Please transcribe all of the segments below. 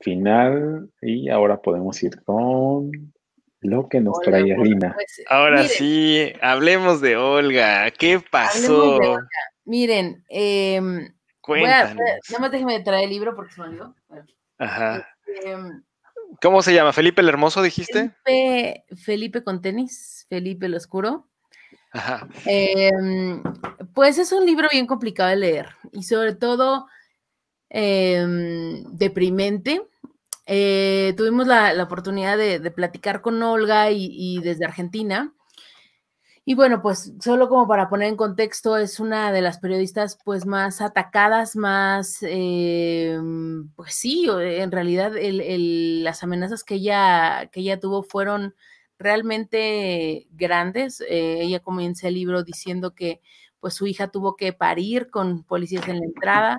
final y ahora podemos ir con lo que nos trae pues, ahora sí, hablemos de Olga. ¿Qué pasó? Miren, eh, Cuéntanos. Voy déjeme traer el libro porque se me olvidó. Ajá. Em, ¿Cómo se llama? ¿Felipe el Hermoso, dijiste? Felipe, Felipe con tenis, Felipe el Oscuro. Ajá. Em, pues es un libro bien complicado de leer y sobre todo Em, deprimente. Eh, tuvimos la, oportunidad de, platicar con Olga y, desde Argentina. Y bueno, pues solo como para poner en contexto, es una de las periodistas pues más atacadas, más, em, pues sí, en realidad las amenazas que ella, que ella tuvo fueron realmente grandes. Eh, ella comienza el libro diciendo que pues su hija tuvo que parir con policías en la entrada,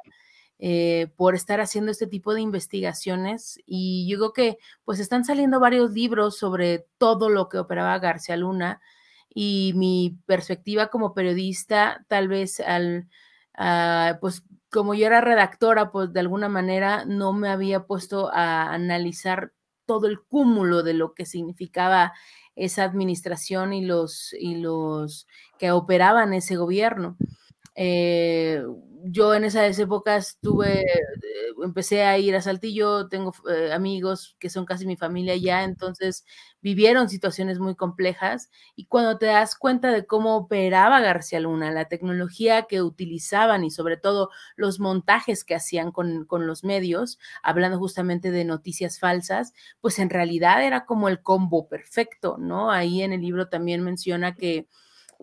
eh, por estar haciendo este tipo de investigaciones y yo creo que pues están saliendo varios libros sobre todo lo que operaba García Luna y mi perspectiva como periodista tal vez al, ah, pues como yo era redactora, pues de alguna manera no me había puesto a analizar todo el cúmulo de lo que significaba esa administración y los, y los que operaban ese gobierno. Eh, yo en esas épocas tuve, eh, empecé a ir a Saltillo, tengo eh, amigos que son casi mi familia ya, entonces vivieron situaciones muy complejas y cuando te das cuenta de cómo operaba García Luna, la tecnología que utilizaban y sobre todo los montajes que hacían con, con los medios, hablando justamente de noticias falsas, pues en realidad era como el combo perfecto, ¿no? Ahí en el libro también menciona que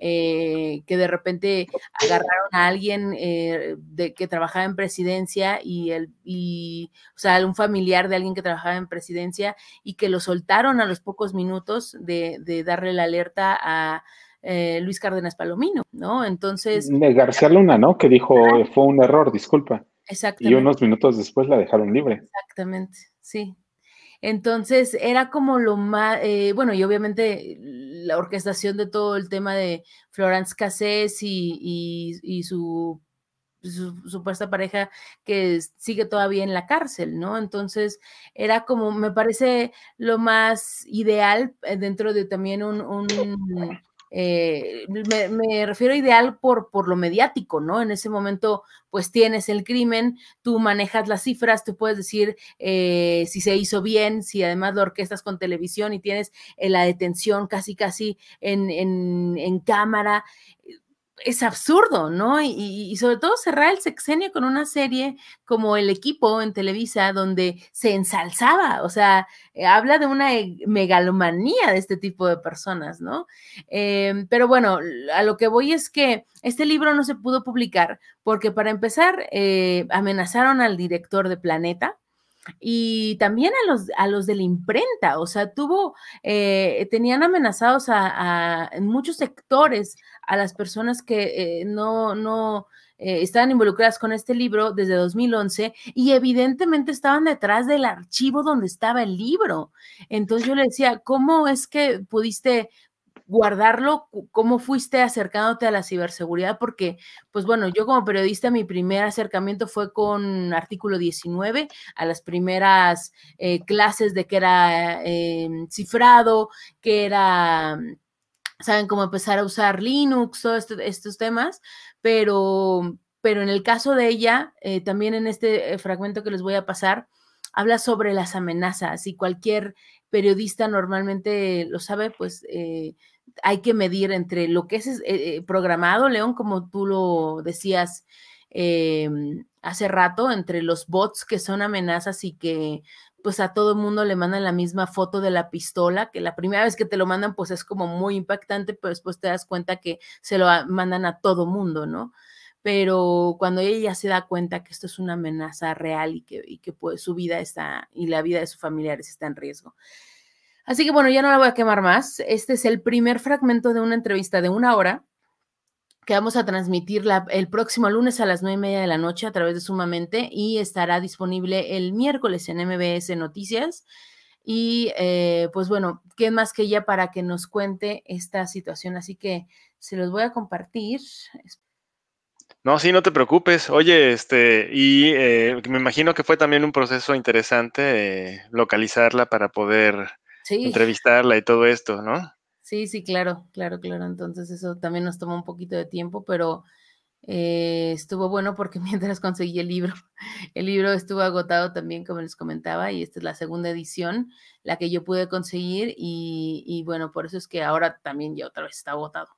eh, que de repente agarraron a alguien eh, de, que trabajaba en presidencia y, el, y, o sea, un familiar de alguien que trabajaba en presidencia y que lo soltaron a los pocos minutos de, darle la alerta a eh, Luis Cárdenas Palomino, ¿no? Entonces... Eh, García Luna, ¿no? Que dijo, fue un error, disculpa. Exactamente. Y unos minutos después la dejaron libre. Exactamente, sí. Entonces era como lo más, eh, bueno, y obviamente la orquestación de todo el tema de Florence Cassés y, su, supuesta pareja que sigue todavía en la cárcel, ¿no? Entonces era como, me parece lo más ideal eh, dentro de también un eh, me, refiero ideal por, por lo mediático, ¿no? En ese momento, pues tienes el crimen, tú manejas las cifras, tú puedes decir eh, si se hizo bien, si además lo orquestas con televisión y tienes eh, la detención casi, casi en, en, en cámara es absurdo, ¿no? Y, sobre todo cerrar el sexenio con una serie como El equipo en Televisa, donde se ensalzaba, o sea, eh, habla de una e, megalomanía de este tipo de personas, ¿no? Em, pero bueno, a lo que voy es que este libro no se pudo publicar porque para empezar eh, amenazaron al director de Planeta, y también a los, de la imprenta, o sea, tuvo, eh, tenían amenazados a, en muchos sectores a las personas que eh, no, eh, estaban involucradas con este libro desde 2011 y evidentemente estaban detrás del archivo donde estaba el libro. Entonces yo le decía, ¿cómo es que pudiste guardarlo, cómo fuiste acercándote a la ciberseguridad, porque, pues bueno, yo como periodista mi primer acercamiento fue con artículo 19, a las primeras eh, clases de que era eh, cifrado, que era saben cómo empezar a usar Linux, todos estos temas, pero, pero en el caso de ella, eh, también en este fragmento que les voy a pasar, habla sobre las amenazas y cualquier periodista normalmente lo sabe, pues hay que medir entre lo que es eh, eh, programado, León, como tú lo decías em, hace rato, entre los bots que son amenazas y que pues a todo el mundo le mandan la misma foto de la pistola, que la primera vez que te lo mandan pues es como muy impactante, pero después te das cuenta que se lo mandan a todo mundo, ¿no? Pero cuando ella ya se da cuenta que esto es una amenaza real y que, que pues, su vida está y la vida de sus familiares está en riesgo. Así que bueno, ya no la voy a quemar más. Este es el primer fragmento de una entrevista de una hora que vamos a transmitir el próximo lunes a las nueve y media de la noche a través de Sumamente y estará disponible el miércoles en MBS Noticias. Y eh, pues bueno, ¿qué más que ella para que nos cuente esta situación? Así que se los voy a compartir. No, sí, no te preocupes. Oye, este, y eh, me imagino que fue también un proceso interesante eh, localizarla para poder entrevistarla y todo esto, ¿no? Sí, sí, claro, claro, claro. Entonces eso también nos tomó un poquito de tiempo, pero eh, estuvo bueno porque mientras conseguí el libro, el libro estuvo agotado también, como les comentaba, y esta es la segunda edición, la que yo pude conseguir, y, bueno, por eso es que ahora también ya otra vez está agotado.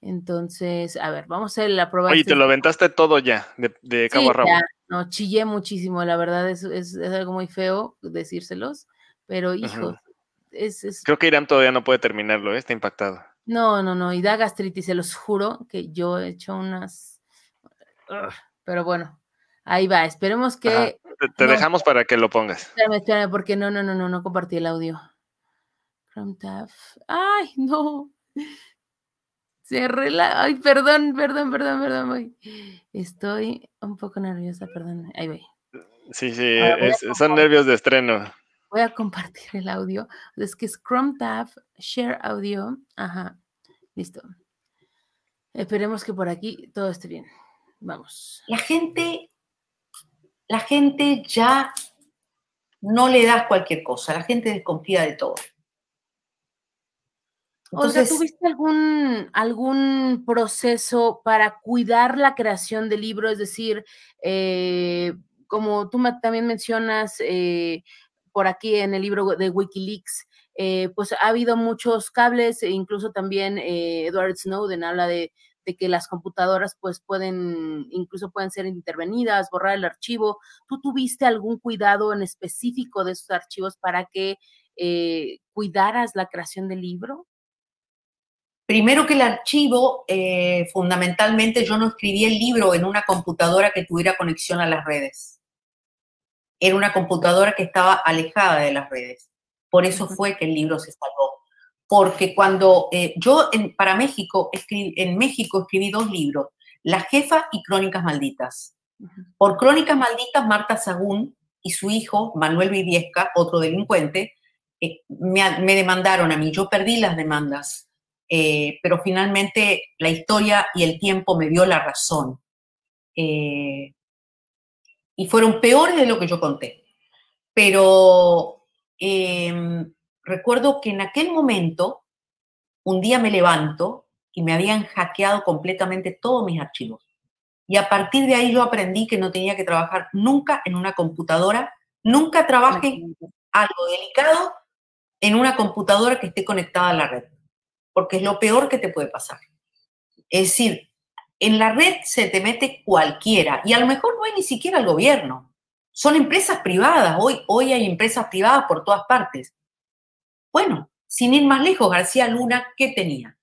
Entonces, a ver, vamos a la prueba. Oye, este te lo aventaste todo ya, de, cabo a rabo. no, chillé muchísimo, la verdad es, algo muy feo decírselos, pero hijo, Creo que Irán todavía no puede terminarlo, ¿eh? está impactado. No, no, no, y da gastritis, se los juro que yo he hecho unas... Pero bueno, ahí va, esperemos que... Te, dejamos para que lo pongas. Espérame, espérame, porque no, no, no, no, no compartí el audio. Ay, no. Cerré la... Ay, perdón, perdón, perdón, perdón. Voy. Estoy un poco nerviosa, perdón. Ahí voy. Sí, sí, son nervios de estreno. Voy a compartir el audio. Es que Scrum Tab, Share Audio. Ajá, listo. Esperemos que por aquí todo esté bien. Vamos. La gente, la gente ya no le das cualquier cosa, la gente desconfía de todo. o sea, ¿tuviste algún, algún proceso para cuidar la creación del libro? Es decir, eh, como tú también mencionas, eh, por aquí en el libro de Wikileaks, eh, pues ha habido muchos cables, e incluso también eh, Edward Snowden habla de, que las computadoras pues pueden, incluso pueden ser intervenidas, borrar el archivo. ¿Tú tuviste algún cuidado en específico de esos archivos para que eh, cuidaras la creación del libro? Primero que el archivo, fundamentalmente yo no escribí el libro en una computadora que tuviera conexión a las redes era una computadora que estaba alejada de las redes. Por eso fue que el libro se salvó. Porque cuando eh, yo para México, escribí, en México escribí dos libros, La jefa y Crónicas Malditas. Por Crónicas Malditas, Marta Sagún y su hijo, Manuel Viviesca, otro delincuente, eh, me, demandaron a mí. Yo perdí las demandas, eh, pero finalmente la historia y el tiempo me dio la razón. Eh, y fueron peores de lo que yo conté. Pero em, recuerdo que en aquel momento, un día me levanto y me habían hackeado completamente todos mis archivos. Y a partir de ahí yo aprendí que no tenía que trabajar nunca en una computadora, nunca trabaje algo delicado en una computadora que esté conectada a la red, porque es lo peor que te puede pasar. Es decir, en la red se te mete cualquiera y a lo mejor no hay ni siquiera el gobierno. Son empresas privadas. Hoy, hoy hay empresas privadas por todas partes. Bueno, sin ir más lejos, García Luna, ¿qué tenía?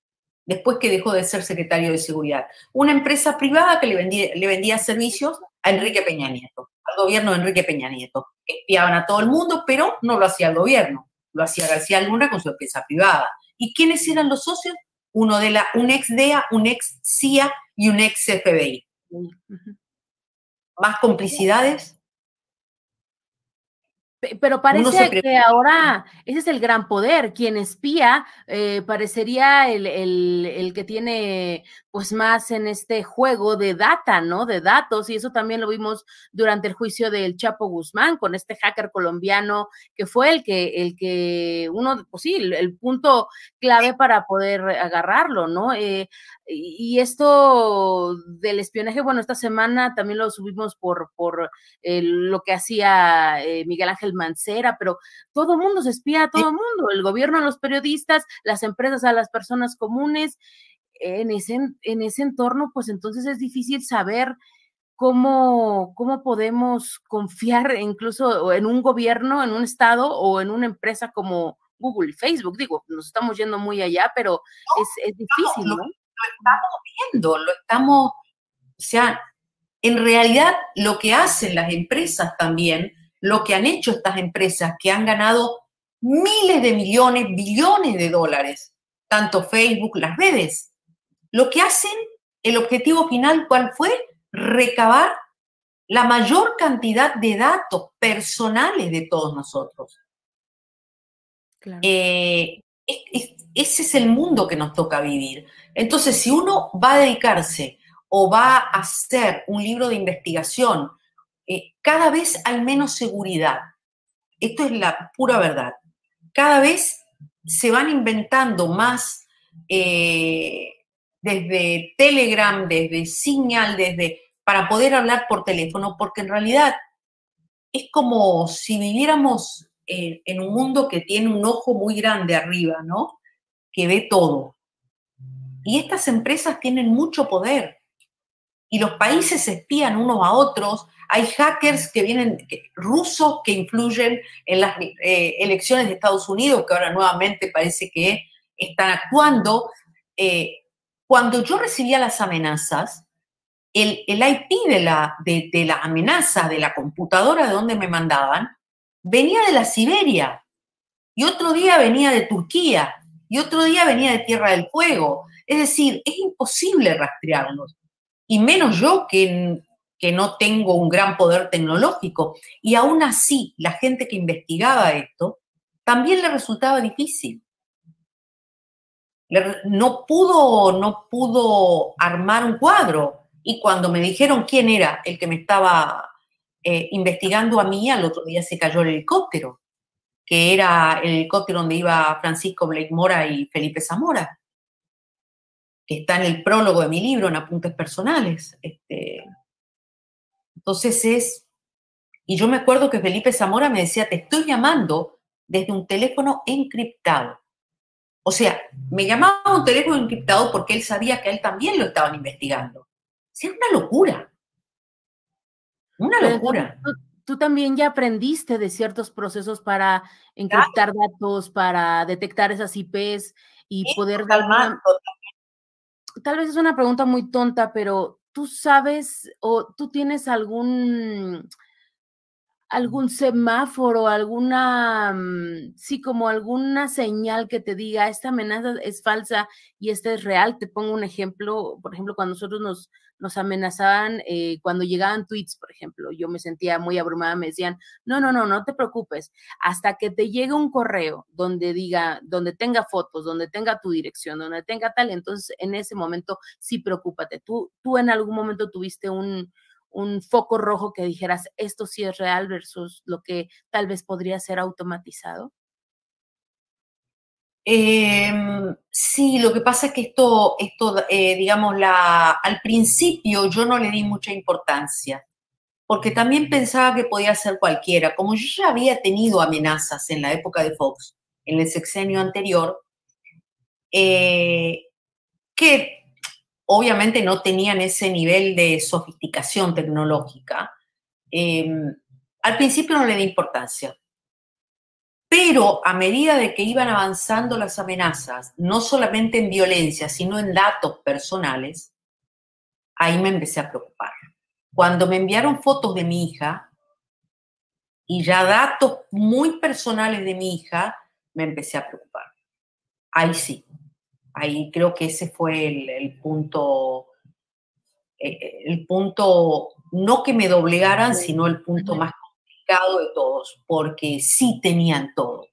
Después que dejó de ser secretario de Seguridad. Una empresa privada que le vendía, le vendía servicios a Enrique Peña Nieto, al gobierno de Enrique Peña Nieto. Espiaban a todo el mundo, pero no lo hacía el gobierno. Lo hacía García Luna con su empresa privada. ¿Y quiénes eran los socios? Uno de la, un ex DEA, un ex CIA y un ex FBI. Más complicidades, pero parece que ahora ese es el gran poder. Quien espía eh, parecería el, que tiene pues más en este juego de data, ¿no? De datos. Y eso también lo vimos durante el juicio del Chapo Guzmán con este hacker colombiano que fue el que, el que uno, pues sí, el, punto clave para poder agarrarlo, ¿no? Eh, y esto del espionaje, bueno, esta semana también lo subimos por, por eh, lo que hacía Miguel Ángel Mancera, pero todo mundo se espía a todo el mundo, el gobierno a los periodistas, las empresas a las personas comunes. En ese, en ese entorno, pues entonces es difícil saber cómo, cómo podemos confiar e incluso en un gobierno, en un estado o en una empresa como Google y Facebook. Digo, nos estamos yendo muy allá, pero es, difícil, ¿no? lo estamos viendo, lo estamos, o sea, en realidad lo que hacen las empresas también lo que han hecho estas empresas que han ganado miles de millones, billones de dólares, tanto Facebook, las redes. Lo que hacen, el objetivo final, ¿cuál fue? Recabar la mayor cantidad de datos personales de todos nosotros. Eh, ese es el mundo que nos toca vivir. Entonces, si uno va a dedicarse o va a hacer un libro de investigación eh, cada vez hay menos seguridad. Esto es la pura verdad. Cada vez se van inventando más eh, desde Telegram, desde Signal, desde para poder hablar por teléfono, porque en realidad es como si viviéramos en, en un mundo que tiene un ojo muy grande arriba, ¿no? Que ve todo. Y estas empresas tienen mucho poder y los países se espían unos a otros. Hay hackers que vienen rusos que influyen en las eh, elecciones de Estados Unidos, que ahora nuevamente parece que están actuando. Eh, cuando yo recibía las amenazas, el, IP de la, de la amenaza, de la computadora de donde me mandaban, venía de la Siberia, y otro día venía de Turquía, y otro día venía de Tierra del Fuego. Es decir, es imposible rastrearlos y menos yo que, que no tengo un gran poder tecnológico. Y aún así, la gente que investigaba esto también le resultaba difícil. No pudo, no pudo armar un cuadro. Y cuando me dijeron quién era el que me estaba eh, investigando a mí, al otro día se cayó el helicóptero, que era el helicóptero donde iba Francisco Blake Mora y Felipe Zamora está en el prólogo de mi libro, en apuntes personales. Este, entonces es, y yo me acuerdo que Felipe Zamora me decía, te estoy llamando desde un teléfono encriptado. O sea, me llamaba un teléfono encriptado porque él sabía que a él también lo estaban investigando. O es una locura. Una locura. Tú, también ya aprendiste de ciertos procesos para encriptar datos, para detectar esas IPs y poder... Totalmente, tal vez es una pregunta muy tonta, pero tú sabes o tú tienes algún algún semáforo, alguna, mm, sí, como alguna señal que te diga, esta amenaza es falsa y esta es real. Te pongo un ejemplo, por ejemplo, cuando nosotros nos, nos amenazaban, eh, cuando llegaban tweets, por ejemplo, yo me sentía muy abrumada, me decían, no, no, no, no te preocupes, hasta que te llegue un correo donde diga, donde tenga fotos, donde tenga tu dirección, donde tenga tal, entonces en ese momento sí preocúpate. Tú, tú en algún momento tuviste un un foco rojo que dijeras, esto sí es real versus lo que tal vez podría ser automatizado? Em, sí, lo que pasa es que esto, esto eh, digamos, la, al principio yo no le di mucha importancia, porque también pensaba que podía ser cualquiera. Como yo ya había tenido amenazas en la época de Fox, en el sexenio anterior, eh, que obviamente no tenían ese nivel de sofisticación tecnológica. Eh, al principio no le di importancia, pero a medida de que iban avanzando las amenazas, no solamente en violencia, sino en datos personales, ahí me empecé a preocupar. Cuando me enviaron fotos de mi hija y ya datos muy personales de mi hija, me empecé a preocupar. Ahí sí, ahí creo que ese fue el, punto, eh, el punto, no que me doblegaran, sino el punto más complicado de todos, porque sí tenían todo,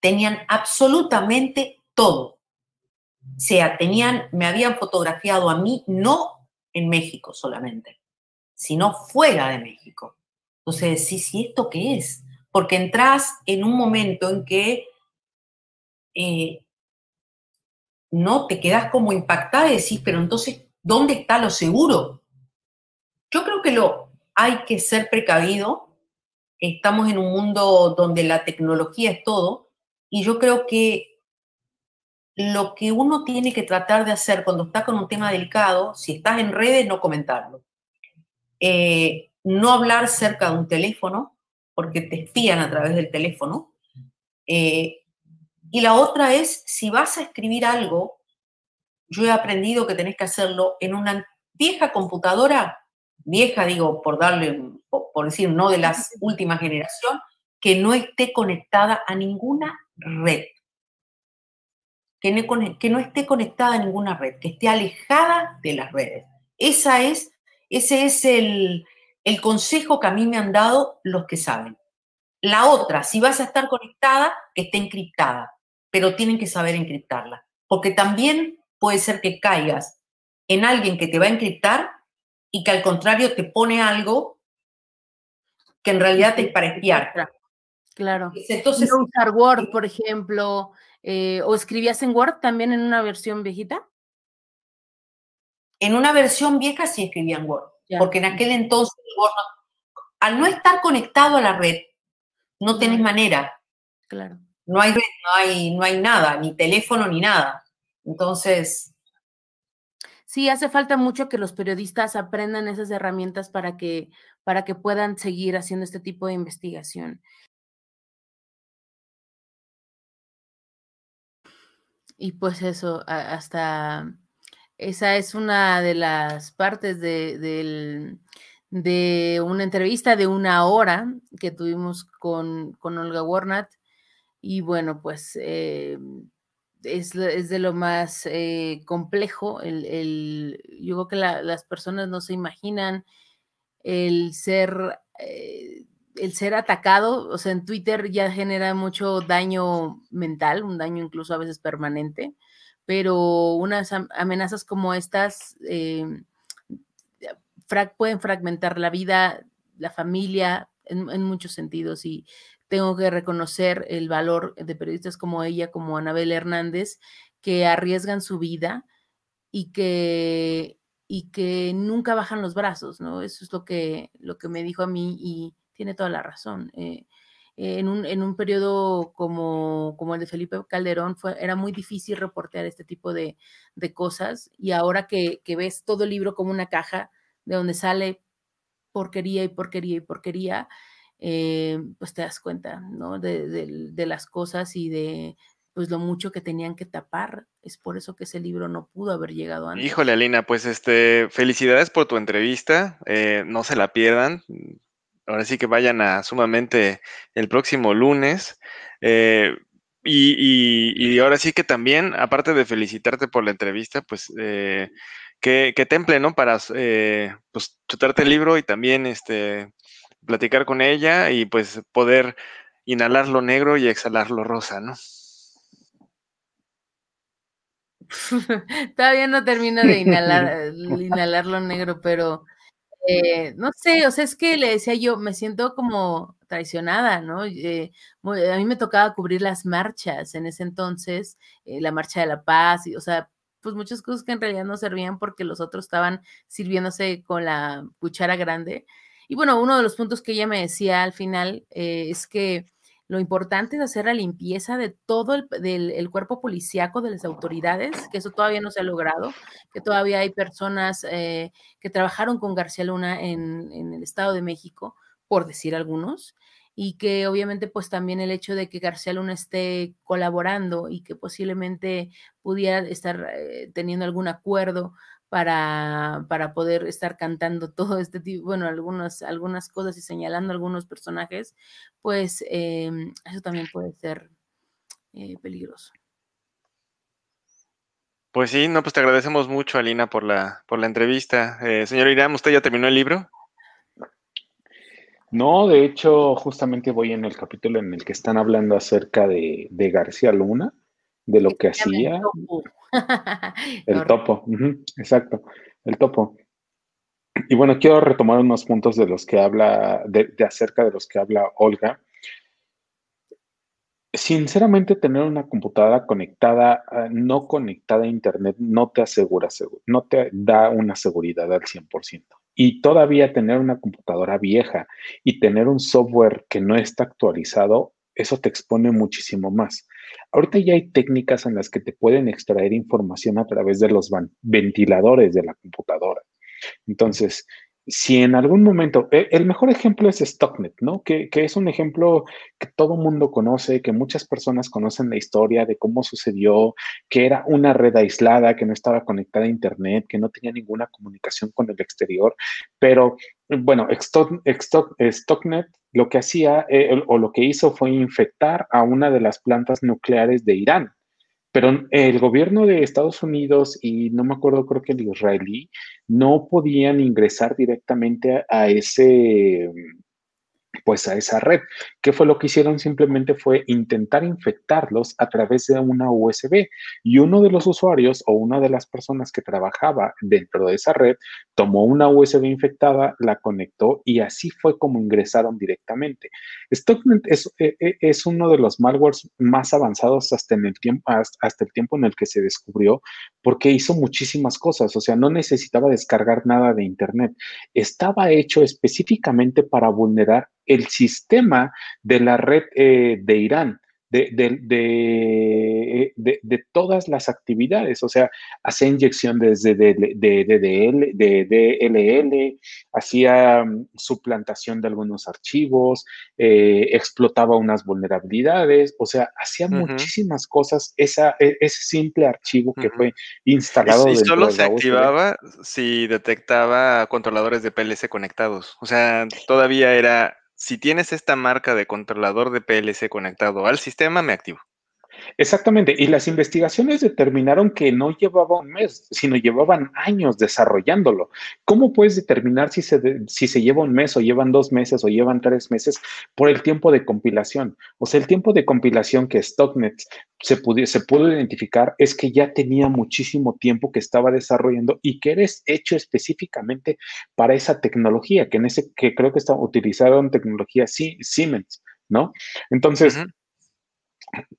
tenían absolutamente todo. O sea, tenían, me habían fotografiado a mí, no en México solamente, sino fuera de México. Entonces, sí, sí, ¿esto qué es? Porque entras en un momento en que eh, no te quedas como impactada y decís, pero entonces, ¿dónde está lo seguro? Yo creo que lo hay que ser precavido. Estamos en un mundo donde la tecnología es todo y yo creo que lo que uno tiene que tratar de hacer cuando está con un tema delicado, si estás en redes, no comentarlo. Eh, no hablar cerca de un teléfono, porque te espían a través del teléfono. Eh, y la otra es, si vas a escribir algo, yo he aprendido que tenés que hacerlo en una vieja computadora, vieja digo, por darle, por decir, no de la última generación, que no esté conectada a ninguna red. Que no, esté conectada a ninguna red, que esté alejada de las redes. Esa es, ese es el, el consejo que a mí me han dado los que saben. La otra, si vas a estar conectada, que esté encriptada pero tienen que saber encriptarla, porque también puede ser que caigas en alguien que te va a encriptar y que al contrario te pone algo que en realidad es para espiar. Claro. Entonces, usar Word, por ejemplo, eh, o escribías en Word también en una versión viejita. En una versión vieja sí escribía en Word, porque en aquel entonces al no estar conectado a la red, no tenés manera. Claro. No hay, no hay, no hay nada, ni teléfono ni nada. Entonces... Sí, hace falta mucho que los periodistas aprendan esas herramientas para que, para que puedan seguir haciendo este tipo de investigación. Y pues eso, hasta esa es una de las partes de, una entrevista de una hora que tuvimos con, con Olga Warnat y bueno, pues eh, es, de lo más eh, complejo. yo creo que las personas no se imaginan el ser, eh, el ser atacado, o sea, en Twitter ya genera mucho daño mental, un daño incluso a veces permanente, pero unas amenazas como estas pueden fragmentar la vida, la familia, en, en muchos sentidos y tengo que reconocer el valor de periodistas como ella, como Anabel Hernández, que arriesgan su vida y que, y que nunca bajan los brazos, ¿no? Eso es lo que, lo que me dijo a mí y tiene toda la razón. Eh, en un, en un periodo como, como el de Felipe Calderón, fue, era muy difícil reportear este tipo de, de cosas. Y ahora que, que, ves todo el libro como una caja de donde sale porquería y porquería y porquería, eh, pues te das cuenta, ¿no? De, las cosas y de pues lo mucho que tenían que tapar. Es por eso que ese libro no pudo haber llegado antes. Híjole, Alina, pues este, felicidades por tu entrevista. Eh, no se la pierdan. Ahora sí que vayan a sumamente el próximo lunes. Eh, y, ahora sí que también, aparte de felicitarte por la entrevista, pues que, temple, ¿no? Para pues, chutarte el libro y también este, platicar con ella y pues poder inhalar lo negro y exhalar lo rosa, ¿no? Todavía no termino de inhalar, eh, inhalar lo negro, pero eh, no sé, o sea, es que le decía yo, me siento como traicionada, ¿no? Eh, a mí me tocaba cubrir las marchas en ese entonces, la marcha de la paz, y, o sea, pues muchas cosas que en realidad no servían porque los otros estaban sirviéndose con la cuchara grande. Y bueno, uno de los puntos que ella me decía al final eh, es que lo importante es hacer la limpieza de todo el, cuerpo policíaco de las autoridades, que eso todavía no se ha logrado, que todavía hay personas eh, que trabajaron con García Luna en, el Estado de México, por decir algunos, y que obviamente pues también el hecho de que García Luna esté colaborando y que posiblemente pudiera estar eh, teniendo algún acuerdo para, poder estar cantando todo este tipo, bueno, algunas, algunas cosas y señalando algunos personajes, pues em, eso también puede ser eh, peligroso. Pues sí, no, pues te agradecemos mucho, Alina, por la, por la entrevista. Eh, señor Irán, ¿usted ya terminó el libro? No, de hecho, justamente voy en el capítulo en el que están hablando acerca de García Luna de lo que hacía. El topo. exacto, el topo. Y bueno, quiero retomar unos puntos de los que habla, de, acerca de los que habla Olga. Sinceramente, tener una computadora conectada, ah, no conectada a Internet, no te asegura, no te da una seguridad al 100% y todavía tener una computadora vieja y tener un software que no está actualizado, eso te expone muchísimo más. Ahorita ya hay técnicas en las que te pueden extraer información a través de los ventiladores de la computadora. Entonces, si en algún momento, e, el mejor ejemplo es Stocknet, ¿no? Que, es un ejemplo que todo mundo conoce, que muchas personas conocen la historia de cómo sucedió, que era una red aislada, que no estaba conectada a Internet, que no tenía ninguna comunicación con el exterior, pero bueno, Stocknet lo que hacía eh, o lo que hizo fue infectar a una de las plantas nucleares de Irán. Pero el gobierno de Estados Unidos y no me acuerdo, creo que el israelí, no podían ingresar directamente a ese pues a esa red. ¿Qué fue lo que hicieron? Simplemente fue intentar infectarlos a través de una USB y uno de los usuarios o una de las personas que trabajaba dentro de esa red tomó una USB infectada, la conectó y así fue como ingresaron directamente. Stocknet eh, eh, es, uno de los malwares más avanzados hasta, en el tiempo, hasta el tiempo en el que se descubrió porque hizo muchísimas cosas, o sea, no necesitaba descargar nada de Internet. Estaba hecho específicamente para vulnerar el sistema de la red eh, de Irán. De, de, de, de, todas las actividades, o sea, hacía inyección desde de DLL, hacía mm, suplantación de algunos archivos, eh, explotaba unas vulnerabilidades, o sea, hacía muchísimas cosas esa, e, ese simple archivo que fue instalado. Y, y solo se activaba si detectaba controladores de PLC conectados, o sea, todavía era si tienes esta marca de controlador de PLC conectado al sistema, me activo. Exactamente, y las investigaciones determinaron que no llevaba un mes, sino llevaban años desarrollándolo. ¿Cómo puedes determinar si se, si se lleva un mes o llevan dos meses o llevan tres meses por el tiempo de compilación? O sea, el tiempo de compilación que StockNet se, pudo, se pudo identificar es que ya tenía muchísimo tiempo que estaba desarrollando y que eres hecho específicamente para esa tecnología, que en ese que creo que está, utilizaron tecnología Siemens, ¿no? Entonces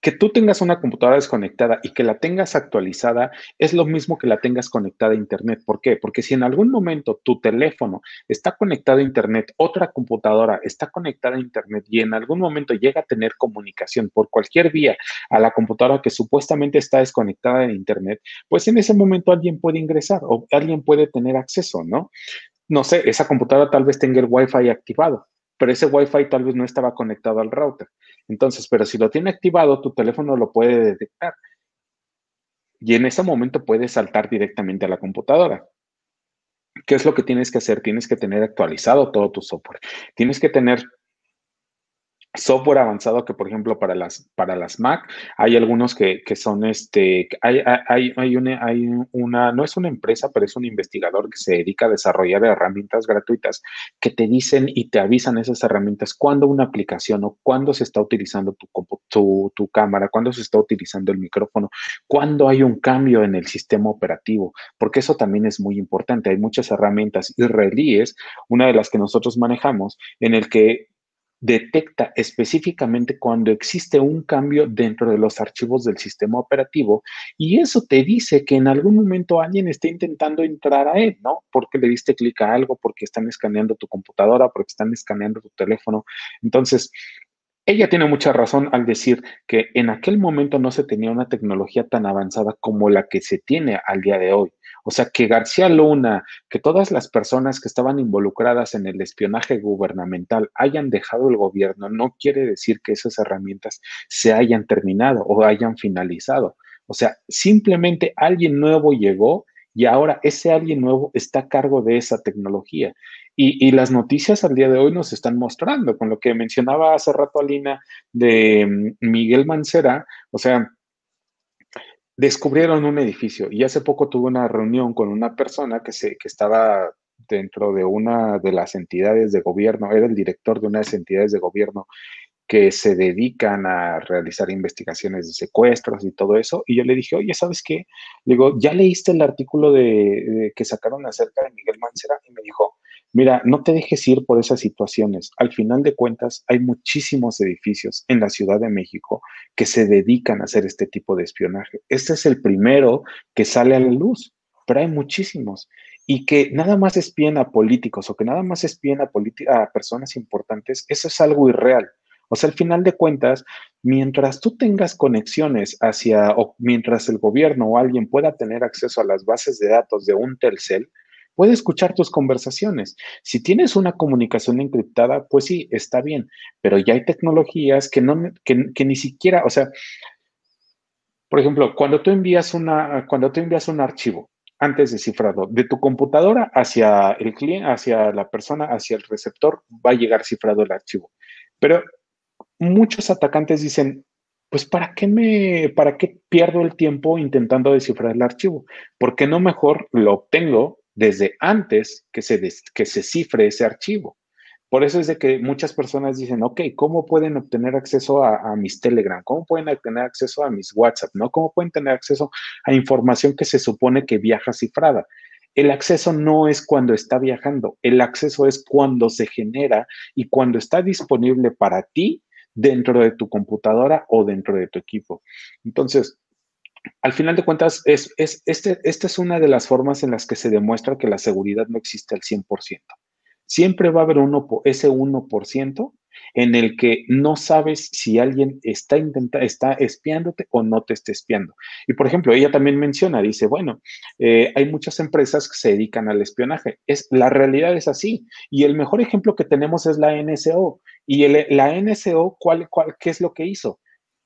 que tú tengas una computadora desconectada y que la tengas actualizada es lo mismo que la tengas conectada a Internet. ¿Por qué? Porque si en algún momento tu teléfono está conectado a Internet, otra computadora está conectada a Internet y en algún momento llega a tener comunicación por cualquier vía a la computadora que supuestamente está desconectada de Internet, pues en ese momento alguien puede ingresar o alguien puede tener acceso, ¿no? No sé, esa computadora tal vez tenga el Wi-Fi activado pero ese Wi-Fi tal vez no estaba conectado al router. Entonces, pero si lo tiene activado, tu teléfono lo puede detectar. Y en ese momento puedes saltar directamente a la computadora. ¿Qué es lo que tienes que hacer? Tienes que tener actualizado todo tu software. Tienes que tener software avanzado que, por ejemplo, para las, para las Mac, hay algunos que, son, este, hay, hay, una, hay una, no es una empresa, pero es un investigador que se dedica a desarrollar herramientas gratuitas que te dicen y te avisan esas herramientas cuando una aplicación o cuando se está utilizando tu, tu, cámara, cuando se está utilizando el micrófono, cuando hay un cambio en el sistema operativo, porque eso también es muy importante. Hay muchas herramientas israelíes, una de las que nosotros manejamos, en el que detecta específicamente cuando existe un cambio dentro de los archivos del sistema operativo y eso te dice que en algún momento alguien está intentando entrar a él, ¿no? Porque le diste clic a algo, porque están escaneando tu computadora, porque están escaneando tu teléfono. Entonces, ella tiene mucha razón al decir que en aquel momento no se tenía una tecnología tan avanzada como la que se tiene al día de hoy. O sea, que García Luna, que todas las personas que estaban involucradas en el espionaje gubernamental hayan dejado el gobierno, no quiere decir que esas herramientas se hayan terminado o hayan finalizado. O sea, simplemente alguien nuevo llegó y ahora ese alguien nuevo está a cargo de esa tecnología. Y, las noticias al día de hoy nos están mostrando, con lo que mencionaba hace rato Alina de mm, Miguel Mancera, o sea, descubrieron un edificio y hace poco tuve una reunión con una persona que, se, que estaba dentro de una de las entidades de gobierno, era el director de una de las entidades de gobierno que se dedican a realizar investigaciones de secuestros y todo eso. Y yo le dije, oye, ¿sabes qué? Le digo, ¿ya leíste el artículo de, que sacaron acerca de Miguel Mancera? Y me dijo, Mira, no te dejes ir por esas situaciones. Al final de cuentas, hay muchísimos edificios en la Ciudad de México que se dedican a hacer este tipo de espionaje. Este es el primero que sale a la luz, pero hay muchísimos. Y que nada más espien a políticos o que nada más espien a, a personas importantes, eso es algo irreal. O sea, al final de cuentas, mientras tú tengas conexiones hacia, o mientras el gobierno o alguien pueda tener acceso a las bases de datos de un Telcel, puede escuchar tus conversaciones. Si tienes una comunicación encriptada, pues sí, está bien, pero ya hay tecnologías que, no, ni siquiera, o sea, por ejemplo, cuando tú envías, una, cuando tú envías un archivo antes de cifrado, de tu computadora hacia el cliente, hacia la persona, hacia el receptor, va a llegar cifrado el archivo. Pero muchos atacantes dicen, pues ¿para qué me, para qué pierdo el tiempo intentando descifrar el archivo? ¿Por qué no mejor lo obtengo desde antes que se, que se cifre ese archivo. Por eso es de que muchas personas dicen, ok, ¿cómo pueden obtener acceso a, mis Telegram? ¿Cómo pueden obtener acceso a mis WhatsApp? ¿No? ¿Cómo pueden tener acceso a información que se supone que viaja cifrada? El acceso no es cuando está viajando, el acceso es cuando se genera y cuando está disponible para ti dentro de tu computadora o dentro de tu equipo. Entonces, al final de cuentas, este, esta es una de las formas en las que se demuestra que la seguridad no existe al 100%. Siempre va a haber uno, ese 1% en el que no sabes si alguien está, está espiándote o no te está espiando. Y por ejemplo, ella también menciona, dice, bueno, eh, hay muchas empresas que se dedican al espionaje. Es, la realidad es así. Y el mejor ejemplo que tenemos es la NSO. ¿Y la NSO, cuál, qué es lo que hizo?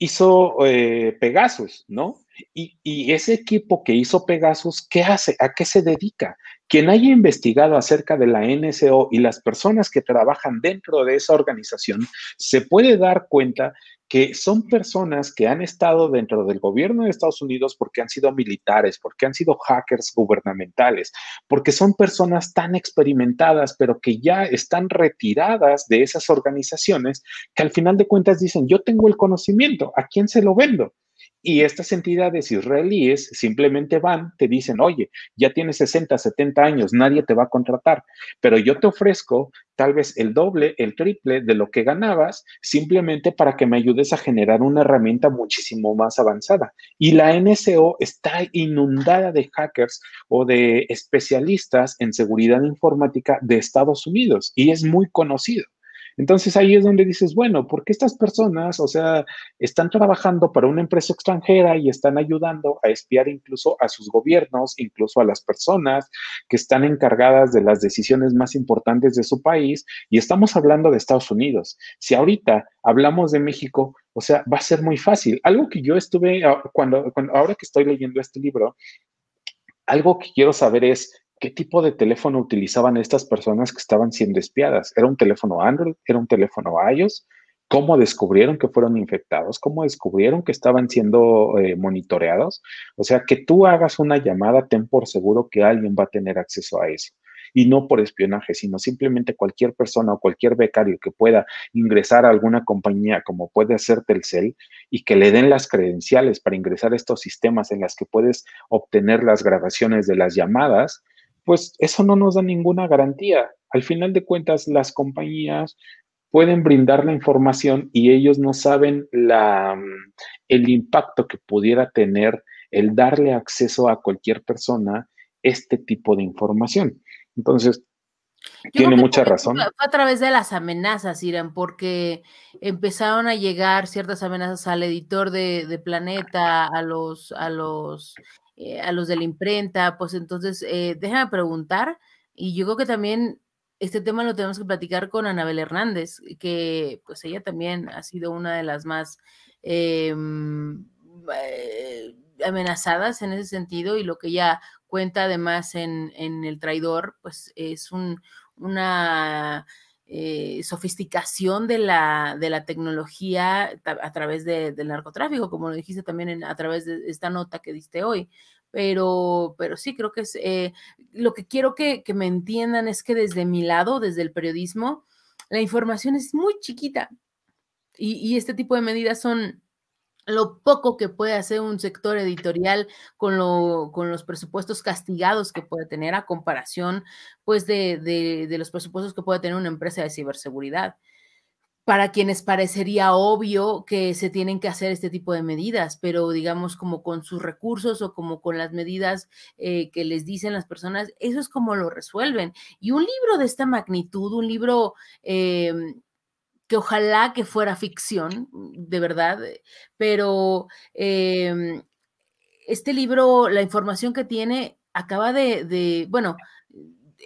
hizo eh, Pegasus, ¿no? Y, y, ese equipo que hizo Pegasus, ¿qué hace? ¿A qué se dedica? Quien haya investigado acerca de la NSO y las personas que trabajan dentro de esa organización, se puede dar cuenta que son personas que han estado dentro del gobierno de Estados Unidos porque han sido militares, porque han sido hackers gubernamentales, porque son personas tan experimentadas, pero que ya están retiradas de esas organizaciones que al final de cuentas dicen, yo tengo el conocimiento, ¿a quién se lo vendo? Y estas entidades israelíes simplemente van, te dicen, oye, ya tienes 60, 70 años, nadie te va a contratar, pero yo te ofrezco tal vez el doble, el triple de lo que ganabas, simplemente para que me ayudes a generar una herramienta muchísimo más avanzada. Y la NSO está inundada de hackers o de especialistas en seguridad informática de Estados Unidos y es muy conocido. Entonces ahí es donde dices, bueno, porque estas personas, o sea, están trabajando para una empresa extranjera y están ayudando a espiar incluso a sus gobiernos, incluso a las personas que están encargadas de las decisiones más importantes de su país? Y estamos hablando de Estados Unidos. Si ahorita hablamos de México, o sea, va a ser muy fácil. Algo que yo estuve, ah, ahora que estoy leyendo este libro, algo que quiero saber es, qué tipo de teléfono utilizaban estas personas que estaban siendo espiadas. ¿Era un teléfono Android? ¿Era un teléfono iOS? ¿Cómo descubrieron que fueron infectados? ¿Cómo descubrieron que estaban siendo eh, monitoreados? O sea, que tú hagas una llamada, ten por seguro que alguien va a tener acceso a eso y no por espionaje, sino simplemente cualquier persona o cualquier becario que pueda ingresar a alguna compañía como puede hacer Telcel y que le den las credenciales para ingresar a estos sistemas en las que puedes obtener las grabaciones de las llamadas, pues eso no nos da ninguna garantía. Al final de cuentas, las compañías pueden brindar la información y ellos no saben la, el impacto que pudiera tener el darle acceso a cualquier persona este tipo de información. Entonces, Tiene mucha razón. a través de las amenazas, Irán, porque empezaron a llegar ciertas amenazas al editor de, de Planeta, a los, a los eh, a los de la imprenta, pues entonces eh, déjame preguntar y yo creo que también este tema lo tenemos que platicar con Anabel Hernández, que pues ella también ha sido una de las más em, eh, amenazadas en ese sentido y lo que ella cuenta además en, El Traidor, pues es una eh, sofisticación de la, de la tecnología a través del narcotráfico, como lo dijiste también a través de esta nota que diste hoy. Pero, pero sí, creo que es eh, lo que quiero que, me entiendan es que desde mi lado, desde el periodismo, la información es muy chiquita y este tipo de medidas son, lo poco que puede hacer un sector editorial con, los presupuestos castigados que puede tener a comparación pues de, los presupuestos que puede tener una empresa de ciberseguridad para quienes parecería obvio que se tienen que hacer este tipo de medidas, pero digamos como con sus recursos o como con las medidas eh, que les dicen las personas, eso es como lo resuelven. Y un libro de esta magnitud, un libro em, que ojalá que fuera ficción, mm, de verdad, eh, pero em, este libro, la información que tiene, acaba de, bueno,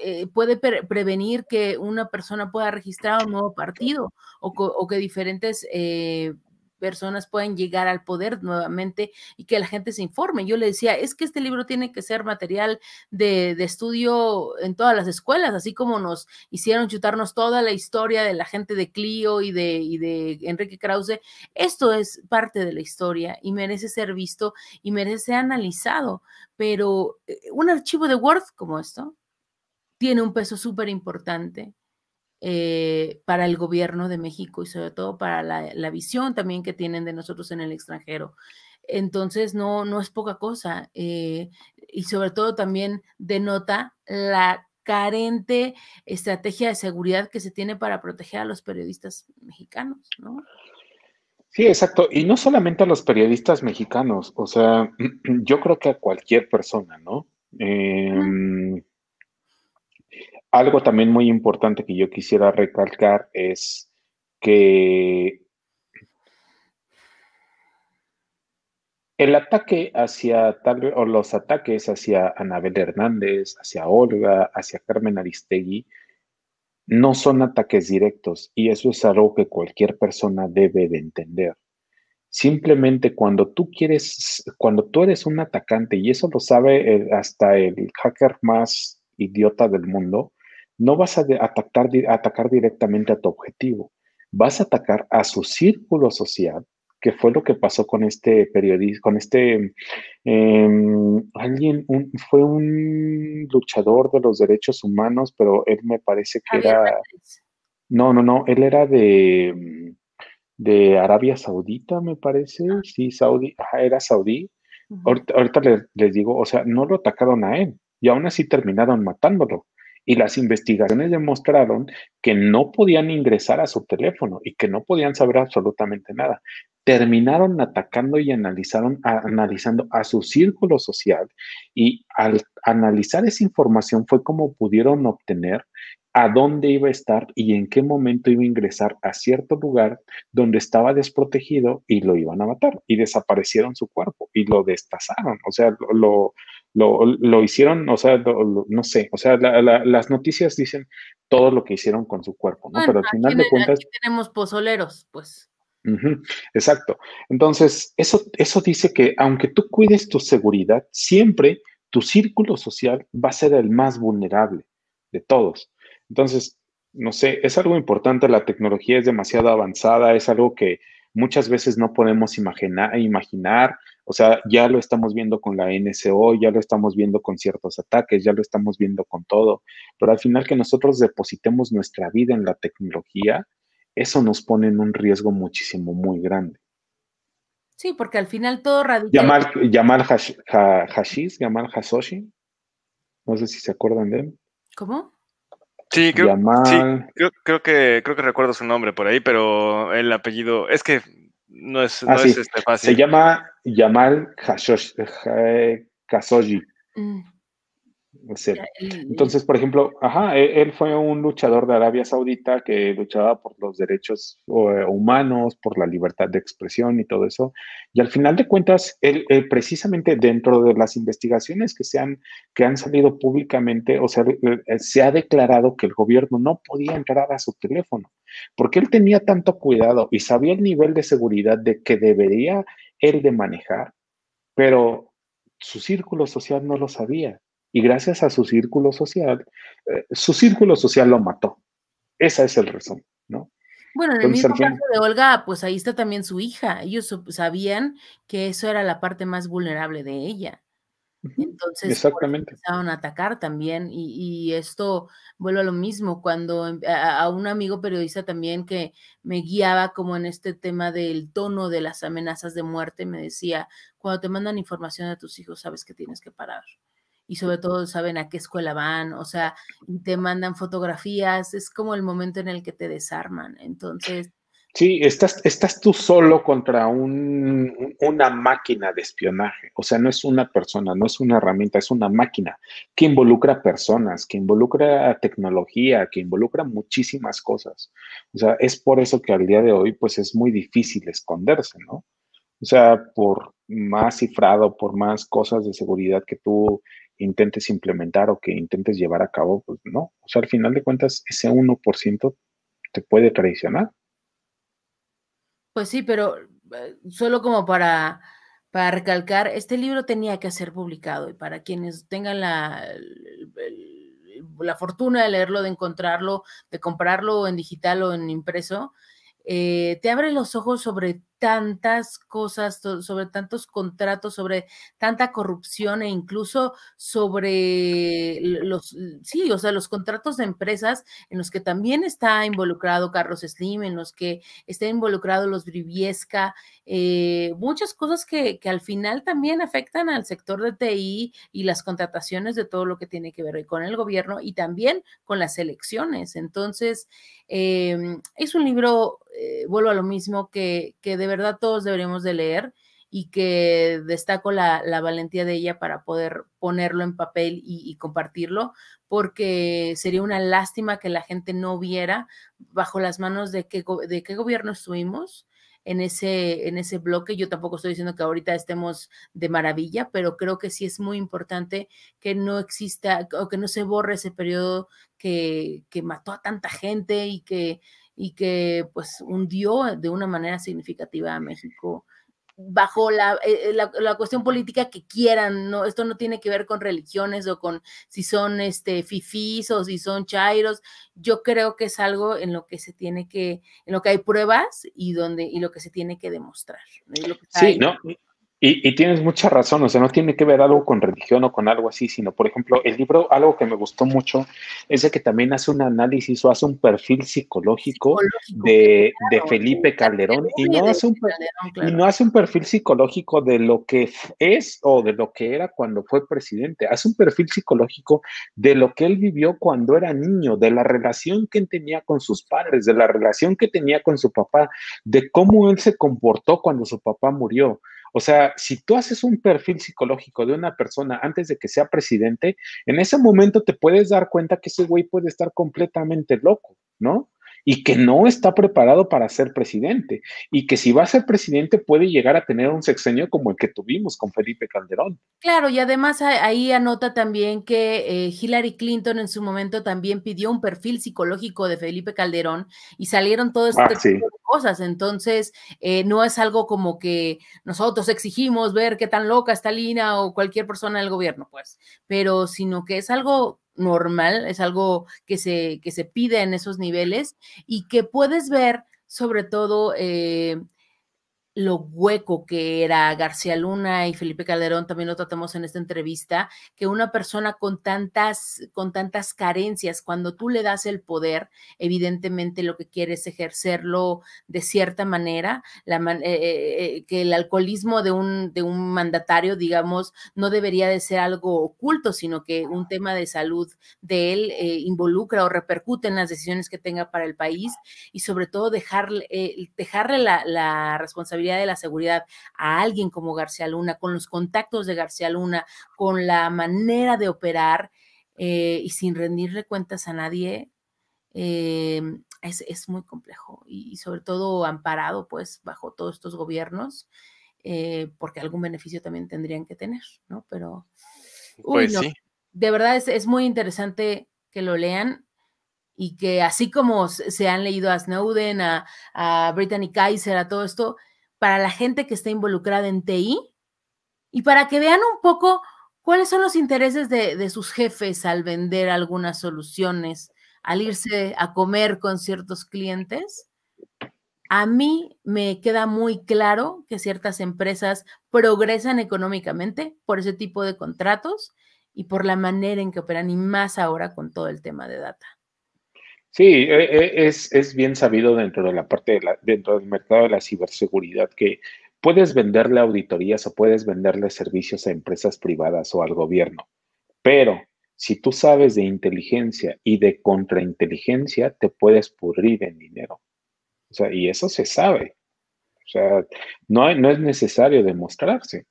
eh, puede prevenir que una persona pueda registrar un nuevo partido o, que diferentes eh, personas pueden llegar al poder nuevamente y que la gente se informe. Yo le decía, es que este libro tiene que ser material de, estudio en todas las escuelas, así como nos hicieron chutarnos toda la historia de la gente de Clio y de, y de Enrique Krause. Esto es parte de la historia y merece ser visto y merece ser analizado, pero eh, un archivo de Word como esto tiene un peso súper importante eh, para el gobierno de México y sobre todo para la, visión también que tienen de nosotros en el extranjero. Entonces, no, no es poca cosa eh, y sobre todo también denota la carente estrategia de seguridad que se tiene para proteger a los periodistas mexicanos, ¿no? Sí, exacto. Y no solamente a los periodistas mexicanos, o sea, yo creo que a cualquier persona, ¿no? algo también muy importante que yo quisiera recalcar es que el ataque hacia o los ataques hacia Anabel Hernández, hacia Olga, hacia Carmen Aristegui, no son ataques directos y eso es algo que cualquier persona debe de entender. Simplemente cuando tú quieres, cuando tú eres un atacante, y eso lo sabe hasta el hacker más idiota del mundo, no vas a atacar, atacar directamente a tu objetivo, vas a atacar a su círculo social, que fue lo que pasó con este periodista, con este, em, alguien, fue un luchador de los derechos humanos, pero él me parece que era... No, no, no, él era de, de Arabia Saudita, me parece, ah. sí, Saudi, era saudí. Ahorita, les digo, o sea, no lo atacaron a él y aún así terminaron matándolo y las investigaciones demostraron que no podían ingresar a su teléfono y que no podían saber absolutamente nada. Terminaron atacando y analizaron, analizando a su círculo social y al analizar esa información fue como pudieron obtener a dónde iba a estar y en qué momento iba a ingresar a cierto lugar donde estaba desprotegido y lo iban a matar y desaparecieron su cuerpo y lo destazaron, o sea, lo, lo, hicieron, o sea, no sé, o sea, las noticias dicen todo lo que hicieron con su cuerpo, ¿no? Pero al final de cuentas... tenemos pozoleros, pues. exacto. Entonces, eso, eso dice que aunque tú cuides tu seguridad, siempre tu círculo social va a ser el más vulnerable de todos. Entonces, no sé, es algo importante, la tecnología es demasiado avanzada, es algo que muchas veces no podemos imaginar, imaginar, o sea, ya lo estamos viendo con la NCO, ya lo estamos viendo con ciertos ataques, ya lo estamos viendo con todo, pero al final que nosotros depositemos nuestra vida en la tecnología, eso nos pone en un riesgo muchísimo muy grande. Sí, porque al final todo radica. Yamal, Hashish, Yamal Hasoshi. No sé si se acuerdan de él. ¿Cómo? Sí, creo, creo, que creo que recuerdo su nombre por ahí, pero el apellido. Es que no es, no ah, es este fácil. Se llama Yamal Khashoggi. Mm. Entonces, por ejemplo, e, él fue un luchador de Arabia Saudita que luchaba por los derechos eh, humanos, por la libertad de expresión y todo eso. Y al final de cuentas, él, precisamente dentro de las investigaciones que, se han, que han salido públicamente, o sea, eh, eh, se ha declarado que el gobierno no podía entrar a su teléfono, porque él tenía tanto cuidado y sabía el nivel de seguridad de que debería él de manejar, pero su círculo social no lo sabía y gracias a su círculo social, eh, su círculo social lo mató. Esa es el razón ¿no? Bueno, en el caso de Olga, pues ahí está también su hija. Ellos sabían que eso era la parte más vulnerable de ella. Entonces Exactamente. empezaron a atacar también y, esto vuelve a lo mismo cuando eh, a, a, un amigo periodista también que me guiaba como en este tema del tono de las amenazas de muerte me decía, cuando te mandan información a tus hijos sabes que tienes que parar y sobre todo saben a qué escuela van, o sea, te mandan fotografías, es como el momento en el que te desarman. Entonces... Sí, estás, estás tú solo contra una máquina de espionaje, o sea, no es una persona, no es una herramienta, es una máquina que involucra personas, que involucra tecnología, que involucra muchísimas cosas. O sea, es por eso que al día de hoy, pues es muy difícil esconderse, ¿no? O sea, por más cifrado, por más cosas de seguridad que tú intentes implementar o que intentes llevar a cabo, pues no. O sea, al final de cuentas, ese 1% te puede traicionar. Pues sí, pero eh, solo como para, para recalcar, este libro tenía que ser publicado y para quienes tengan la, la fortuna de leerlo, de encontrarlo, de comprarlo en digital o en impreso, eh, te abre los ojos sobre tantas cosas, sobre tantos contratos, sobre tanta corrupción e incluso sobre los, sí, o sea, los contratos de empresas en los que también está involucrado Carlos Slim, en los que está involucrado los Briviesca, eh, muchas cosas que, al final también afectan al sector de TI y las contrataciones de todo lo que tiene que ver con el gobierno y también con las elecciones. Entonces, em, es un libro eh, vuelvo a lo mismo, que, de verdad todos deberíamos de leer y que destaco la, valentía de ella para poder ponerlo en papel y, compartirlo, porque sería una lástima que la gente no viera bajo las manos de qué, de qué gobierno estuvimos, en ese, en ese bloque. Yo tampoco estoy diciendo que ahorita estemos de maravilla, pero creo que sí es muy importante que no exista o que no se borre ese periodo que, que mató a tanta gente y que, y que pues hundió de una manera significativa a México bajo la, eh, eh, la, la, cuestión política que quieran, ¿no? Esto no tiene que ver con religiones o con si son este, fifís o si son chairos. Yo creo que es algo en lo que se tiene que, en lo que hay pruebas y donde, y lo que se tiene que demostrar. sí, no, y, tienes mucha razón, o sea, no tiene que ver algo con religión o con algo así, sino, por ejemplo, el libro, algo que me gustó mucho, es de que también hace un análisis o hace un perfil psicológico, de, Felipe Calderón, y no, hace un, y no hace un perfil psicológico de lo que es o de lo que era cuando fue presidente, hace un perfil psicológico de lo que él vivió cuando era niño, de la relación que él tenía con sus padres, de la relación que tenía con su papá, de cómo él se comportó cuando su papá murió o sea, si tú haces un perfil psicológico de una persona antes de que sea presidente, en ese momento te puedes dar cuenta que ese güey puede estar completamente loco, ¿no? y que no está preparado para ser presidente y que si va a ser presidente puede llegar a tener un sexenio como el que tuvimos con Felipe Calderón. Claro, y además ahí anota también que eh, Hillary Clinton en su momento también pidió un perfil psicológico de Felipe Calderón y salieron todas estas ah, cosas, entonces eh, no es algo como que nosotros exigimos ver qué tan loca está Lina o cualquier persona del gobierno, pues, pero sino que es algo normal, es algo que se, que se pide en esos niveles y que puedes ver sobre todo eh, lo hueco que era García Luna y Felipe Calderón, también lo tratamos en esta entrevista, que una persona con tantas, con tantas carencias, cuando tú le das el poder, evidentemente lo que quiere es ejercerlo de cierta manera, la eh, eh, eh, que el alcoholismo de un, de un mandatario, digamos, no debería de ser algo oculto, sino que un tema de salud de él involucra o repercute en las decisiones que tenga para el país y sobre todo dejarle, dejarle la responsabilidad de la seguridad a alguien como García Luna, con los contactos de García Luna, con la manera de operar eh, y sin rendirle cuentas a nadie, eh, es, es, muy complejo y, sobre todo amparado pues bajo todos estos gobiernos, eh, porque algún beneficio también tendrían que tener, ¿no? Pero... Pues de verdad es, es muy interesante que lo lean y que así como se han leído a Snowden, a, a, Brittany Kaiser, a todo esto, para la gente que está involucrada en TI y para que vean un poco cuáles son los intereses de, sus jefes al vender algunas soluciones, al irse a comer con ciertos clientes. A mí me queda muy claro que ciertas empresas progresan económicamente por ese tipo de contratos y por la manera en que operan y más ahora con todo el tema de data. Sí, e, e, es, bien sabido dentro de la parte dentro del mercado de la ciberseguridad que puedes venderle auditorías o puedes venderle servicios a empresas privadas o al gobierno, pero si tú sabes de inteligencia y de contrainteligencia, te puedes pudrir en dinero. O sea, y eso se sabe. O sea, no, no es necesario demostrarse.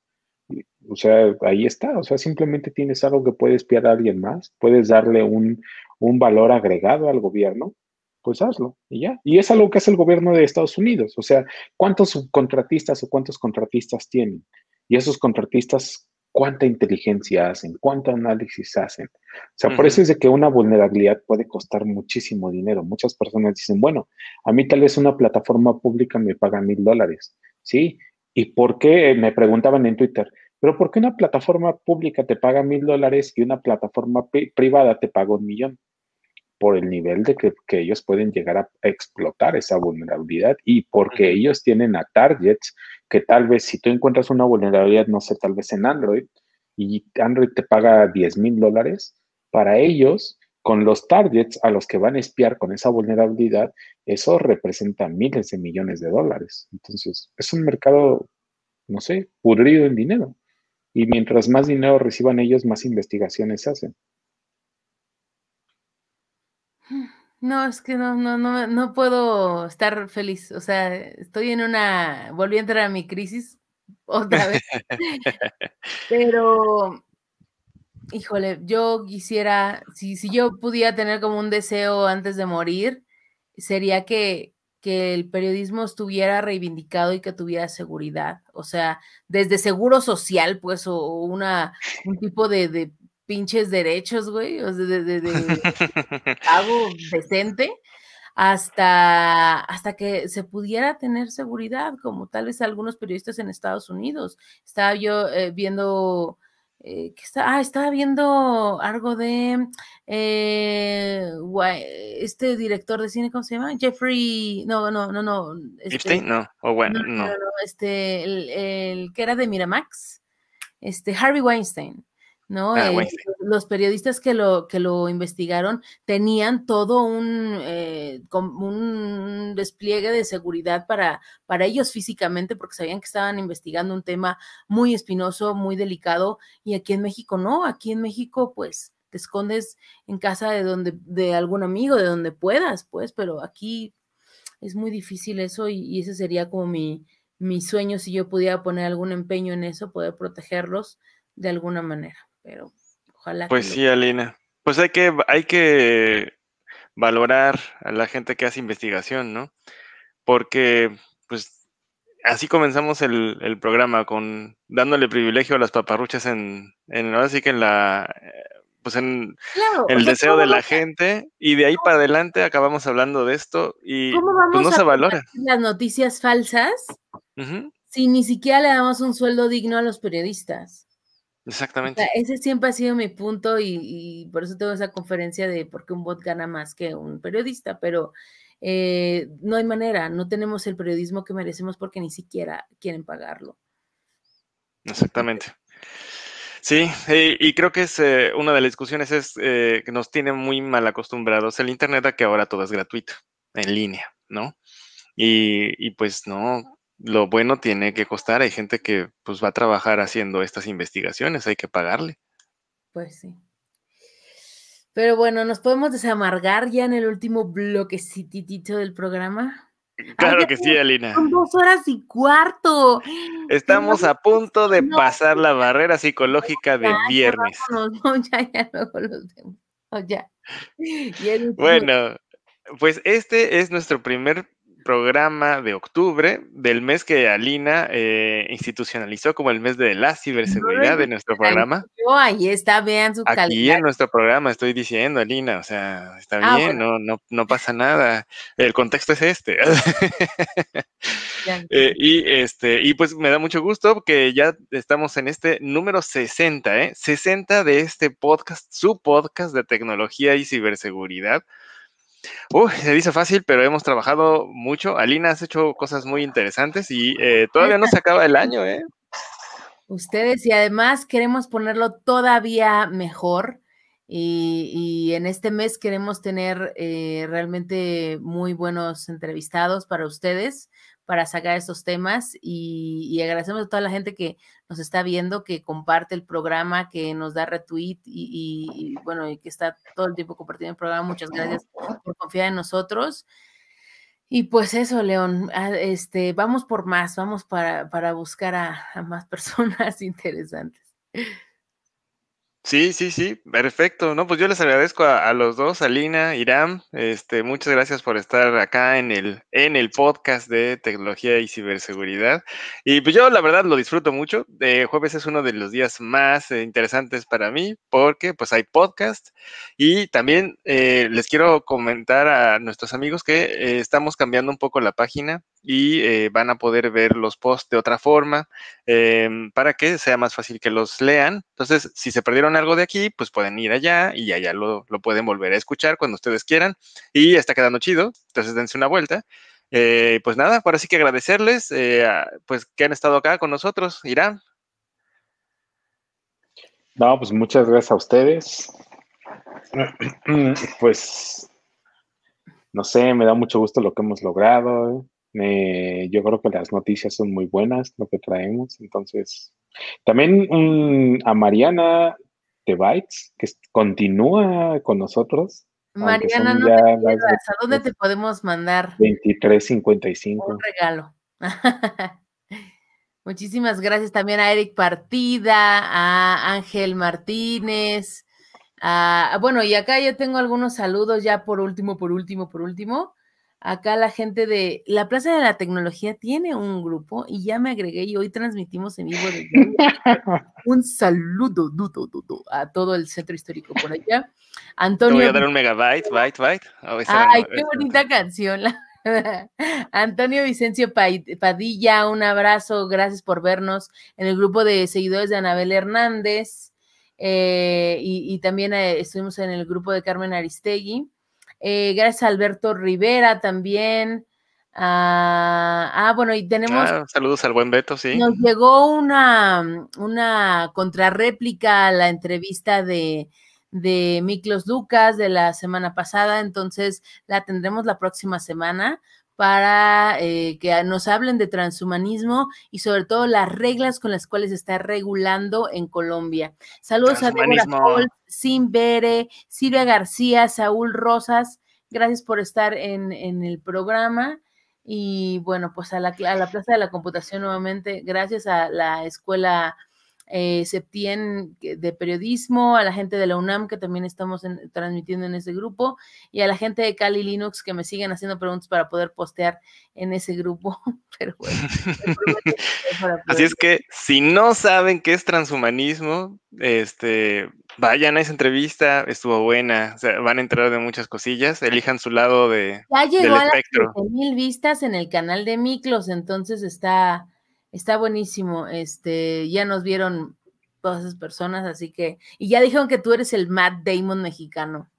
O sea, ahí está, o sea, simplemente tienes algo que puedes espiar a alguien más, puedes darle un, valor agregado al gobierno, pues hazlo y ya. Y es algo que hace el gobierno de Estados Unidos, o sea, ¿cuántos subcontratistas o cuántos contratistas tienen? Y esos contratistas, ¿cuánta inteligencia hacen? ¿Cuánto análisis hacen? O sea, por eso es de que una vulnerabilidad puede costar muchísimo dinero. Muchas personas dicen, bueno, a mí tal vez una plataforma pública me paga mil dólares, ¿sí? ¿Y por qué? Me preguntaban en Twitter, pero ¿por qué una plataforma pública te paga mil dólares y una plataforma privada te paga un millón? Por el nivel de que, ellos pueden llegar a explotar esa vulnerabilidad y porque ellos tienen a targets que tal vez si tú encuentras una vulnerabilidad, no sé, tal vez en Android, y Android te paga diez mil dólares, para ellos, con los targets a los que van a espiar con esa vulnerabilidad, eso representa miles de millones de dólares. Entonces, es un mercado, no sé, pudrido en dinero. Y mientras más dinero reciban ellos, más investigaciones hacen. No, es que no, no, no, puedo estar feliz. O sea, estoy en una, volví a entrar a mi crisis otra vez. Pero, híjole, yo quisiera, si, si yo pudiera tener como un deseo antes de morir, sería que, que el periodismo estuviera reivindicado y que tuviera seguridad, o sea, desde seguro social, pues, o una, un tipo de, pinches derechos, güey, o de, decente, hasta, hasta que se pudiera tener seguridad, como tal vez algunos periodistas en Estados Unidos. Estaba yo eh, viendo eh, está, ah, estaba viendo algo de eh, este director de cine, ¿cómo se llama? Jeffrey, no, no, no, no. Este, no, no. este, el, el, que era de Miramax, este, Harvey Weinstein. ¿no? Ah, eh, los periodistas que lo, que lo investigaron tenían todo un, eh, un despliegue de seguridad para, para ellos físicamente, porque sabían que estaban investigando un tema muy espinoso, muy delicado, y aquí en México no, aquí en México pues te escondes en casa de donde de algún amigo, de donde puedas, pues, pero aquí es muy difícil eso y, y ese sería como mi sueño si yo pudiera poner algún empeño en eso, poder protegerlos de alguna manera pero ojalá. Pues sí, Alina. Pues hay que, hay que valorar a la gente que hace investigación, ¿no? Porque, pues, así comenzamos el, programa, con dándole privilegio a las paparruchas en, en que en la pues en el deseo de la gente y de ahí para adelante acabamos hablando de esto y ¿Cómo pues, no se valora. Las noticias falsas si ni siquiera le damos un sueldo digno a los periodistas. Exactamente. ese siempre ha sido mi punto y, por eso tengo esa conferencia de por qué un bot gana más que un periodista, pero eh, no hay manera, no tenemos el periodismo que merecemos porque ni siquiera quieren pagarlo. Exactamente. Sí, eh, y creo que es eh, una de las discusiones es que nos tiene muy mal acostumbrados el Internet a que ahora todo es gratuito, en línea, ¿no? y pues no, lo bueno tiene que costar. Hay gente que pues va a trabajar haciendo estas investigaciones, hay que pagarle. Pues sí. Pero bueno, nos podemos desamargar ya en el último bloquecito del programa. Claro que sí, Alina. Son dos horas y cuarto. Estamos a punto de pasar la barrera psicológica de viernes. ya, ya luego los vemos. Ya. bueno, pues este es nuestro primer programa de octubre del mes que Alina eh, institucionalizó como el mes de la ciberseguridad de nuestro programa. ahí está, vean su calidad. Aquí en nuestro programa estoy diciendo, Alina, o sea, está ah, bien, no, pasa nada. El contexto es este. Eh, y este, y pues me da mucho gusto que ya estamos en este número 60, ¿eh? 60 de este podcast, su podcast de tecnología y ciberseguridad. Uy, se dice fácil, pero hemos trabajado mucho. Alina, has hecho cosas muy interesantes y eh, todavía no se acaba el año, ¿eh? Ustedes, y además queremos ponerlo todavía mejor. Y, en este mes queremos tener eh, realmente muy buenos entrevistados para ustedes, para sacar estos temas y, agradecemos a toda la gente que nos está viendo, que comparte el programa, que nos da retweet y, bueno, y que está todo el tiempo compartiendo el programa. Muchas gracias por confiar en nosotros. Y pues eso, León, ah, este, vamos por más, vamos para, para buscar a más personas interesantes. Sí, sí, sí, perfecto. No, pues yo les agradezco a, los dos, a Lina, Iram. Este, muchas gracias por estar acá en el, en el podcast de tecnología y ciberseguridad. Y pues yo la verdad lo disfruto mucho. Eh, jueves es uno de los días más eh, interesantes para mí porque pues hay podcast. Y también eh, les quiero comentar a nuestros amigos que estamos cambiando un poco la página y eh, van a poder ver los posts de otra forma em, para que sea más fácil que los lean. Entonces, si se perdieron algo de aquí, pues pueden ir allá y allá lo, pueden volver a escuchar cuando ustedes quieran. Y está quedando chido, entonces dense una vuelta. Eh, pues nada, ahora sí que agradecerles, eh, pues que han estado acá con nosotros, Irán. No, pues muchas gracias a ustedes. Pues, no sé, me da mucho gusto lo que hemos logrado. Eh, yo creo que las noticias son muy buenas, lo que traemos. Entonces, también mm, a Mariana de Bytes, que continúa con nosotros. Mariana, no te ¿A dónde te podemos mandar? 23.55. Un regalo. Muchísimas gracias también a Eric Partida, a Ángel Martínez. A, bueno, y acá yo tengo algunos saludos ya por último, por último, por último acá la gente de la Plaza de la Tecnología tiene un grupo y ya me agregué y hoy transmitimos en vivo un saludo a todo el centro histórico por allá. Antonio. voy a dar un megabyte, byte, byte. Ay, qué bonita canción. Antonio Vicencio Padilla, un abrazo, gracias por vernos en el grupo de seguidores de Anabel Hernández eh, y, también eh, estuvimos en el grupo de Carmen Aristegui. Eh, gracias a Alberto Rivera también. Ah, ah bueno, y tenemos. Ah, saludos al buen Beto, sí. Nos llegó una, una contrarréplica a la entrevista de, de Miklos Lucas de la semana pasada, entonces la tendremos la próxima semana para eh, que nos hablen de transhumanismo y sobre todo las reglas con las cuales se está regulando en Colombia. Saludos a Débora Paul, Simbere, Silvia García, Saúl Rosas. Gracias por estar en, el programa. Y bueno, pues a la, a la Plaza de la Computación nuevamente, gracias a la Escuela eh, Septien de periodismo, a la gente de la UNAM que también estamos transmitiendo en ese grupo y a la gente de Cali Linux que me siguen haciendo preguntas para poder postear en ese grupo. Pero Así es que si no saben qué es transhumanismo, este, vayan a esa entrevista, estuvo buena, van a entrar de muchas cosillas, elijan su lado de... Ya llegó del a las mil vistas en el canal de Miklos, entonces está Está buenísimo. Este, ya nos vieron todas esas personas, así que. Y ya dijeron que tú eres el Matt Damon mexicano.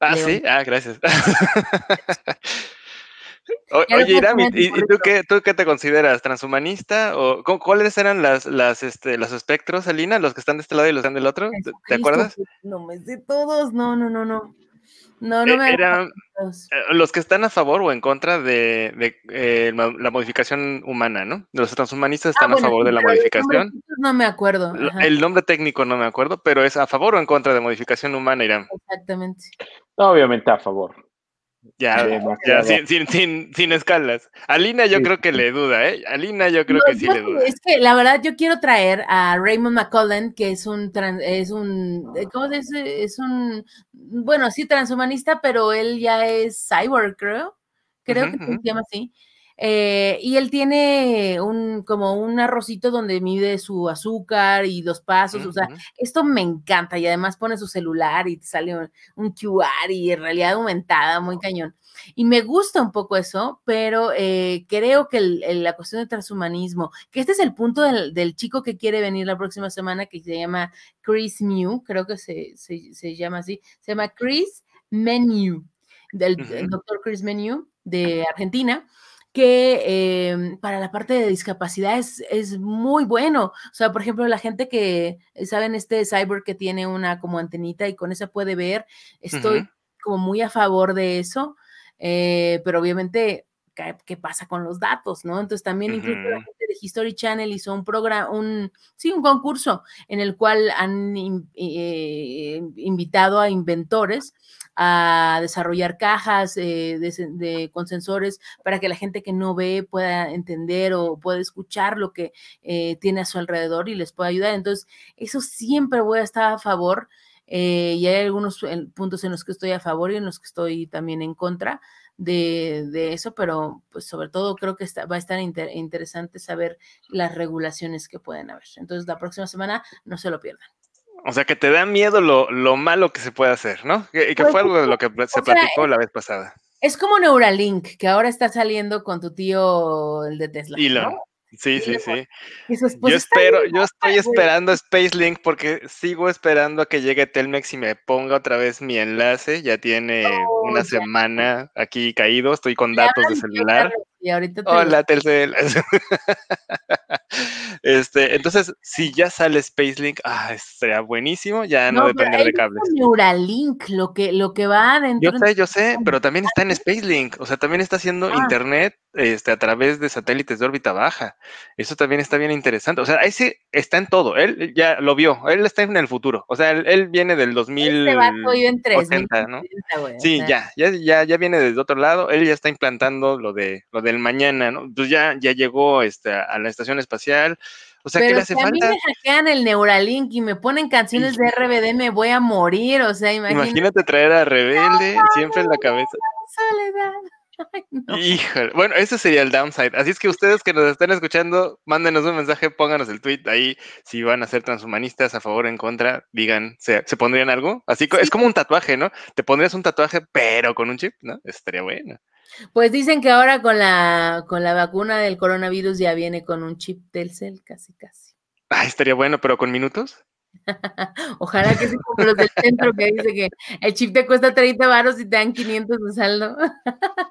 Ah, sí, ah, gracias. oye, Irami, ¿y, tú, qué, te consideras? ¿Transhumanista? o ¿Cuáles eran las, este, los espectros, Alina? ¿Los que están de este lado y los que están del otro? ¿Te, acuerdas? No me de todos, no, no, no, no. No, no eh, eh, los que están a favor o en contra de, eh, la modificación humana, ¿no? Los transhumanistas ah, están a favor de la modificación. no me acuerdo. El nombre técnico no me acuerdo, pero es a favor o en contra de modificación humana, Irán. Exactamente. obviamente a favor. Ya, ya sin, sin, sin, escalas. Alina yo creo que le duda, ¿eh? Alina yo creo que sí le duda. Es que la verdad yo quiero traer a Raymond McCullen, que es un, trans, es un, eh, ah. ¿cómo es? Es un, bueno, sí, transhumanista, pero él ya es cyborg, creo. Creo que se llama así. Eh, y él tiene un como un arrocito donde mide su azúcar y dos pasos. O sea, esto me encanta. Y además pone su celular y sale un, QR y en realidad aumentada, muy cañón. Y me gusta un poco eso, pero eh, creo que la cuestión de transhumanismo, que este es el punto del, del, chico que quiere venir la próxima semana, que se llama Chris Mew, creo que se, se, se llama así, se llama Chris Menu, del doctor Chris Menu de Argentina que em, para la parte de discapacidad es, muy bueno. O sea, por ejemplo, la gente que, eh, ¿saben? Este cyber que tiene una como antenita y con esa puede ver, estoy como muy a favor de eso, eh, pero obviamente, ¿qué, pasa con los datos, no? Entonces también incluso la gente History Channel hizo un programa, un, sí, un concurso en el cual han eh, invitado a inventores a desarrollar cajas eh, de, consensores para que la gente que no ve pueda entender o pueda escuchar lo que eh, tiene a su alrededor y les pueda ayudar. Entonces, eso siempre voy a estar a favor. y hay algunos puntos en los que estoy a favor y en los que estoy también en contra, de, de eso, pero pues sobre todo creo que está, va a estar interesante saber las regulaciones que pueden haber. Entonces la próxima semana no se lo pierdan. O sea, que te da miedo lo, malo que se puede hacer, ¿no? Y que pues, fue algo de lo que se platicó la vez pasada. Es como Neuralink, que ahora está saliendo con tu tío, el de Tesla. Sí, sí, sí. Yo espero, yo estoy esperando Space Link porque sigo esperando a que llegue Telmex y me ponga otra vez mi enlace. Ya tiene una semana aquí caído, estoy con datos de celular. Y ahorita Hola, oh, Telcel. este, entonces, si ya sale Spacelink, ah, sería buenísimo, ya no, no de cables. Neuralink, lo que, lo que va adentro. Yo sé, yo sé, pero también está en Spacelink, o sea, también está haciendo ah. internet este, a través de satélites de órbita baja. Eso también está bien interesante. O sea, ahí sí, está en todo. Él ya lo vio, él está en el futuro. O sea, él, viene del 2000. Este ¿no? sí, ya, ya, ya, viene desde otro lado. Él ya está implantando lo de lo de mañana, ¿no? Pues ya, ya llegó este, a la estación espacial. O sea, Pero ¿qué le hace falta? A mí me hackean el Neuralink y me ponen canciones de RBD, me voy a morir. O sea, imagínate. Imagínate traer a Rebelde siempre en la cabeza. Soledad. Híjole. Bueno, ese sería el downside. Así es que ustedes que nos están escuchando, mándenos un mensaje, pónganos el tweet ahí. Si van a ser transhumanistas, a favor o en contra, digan, ¿se, pondrían algo? Así es como un tatuaje, ¿no? Te pondrías un tatuaje, pero con un chip, ¿no? Estaría bueno. Pues dicen que ahora con la, con la vacuna del coronavirus ya viene con un chip del cel, casi, casi. Ah, estaría bueno, pero con minutos. Ojalá que sea como los del centro que dice que el chip te cuesta 30 varos y te dan 500 de saldo.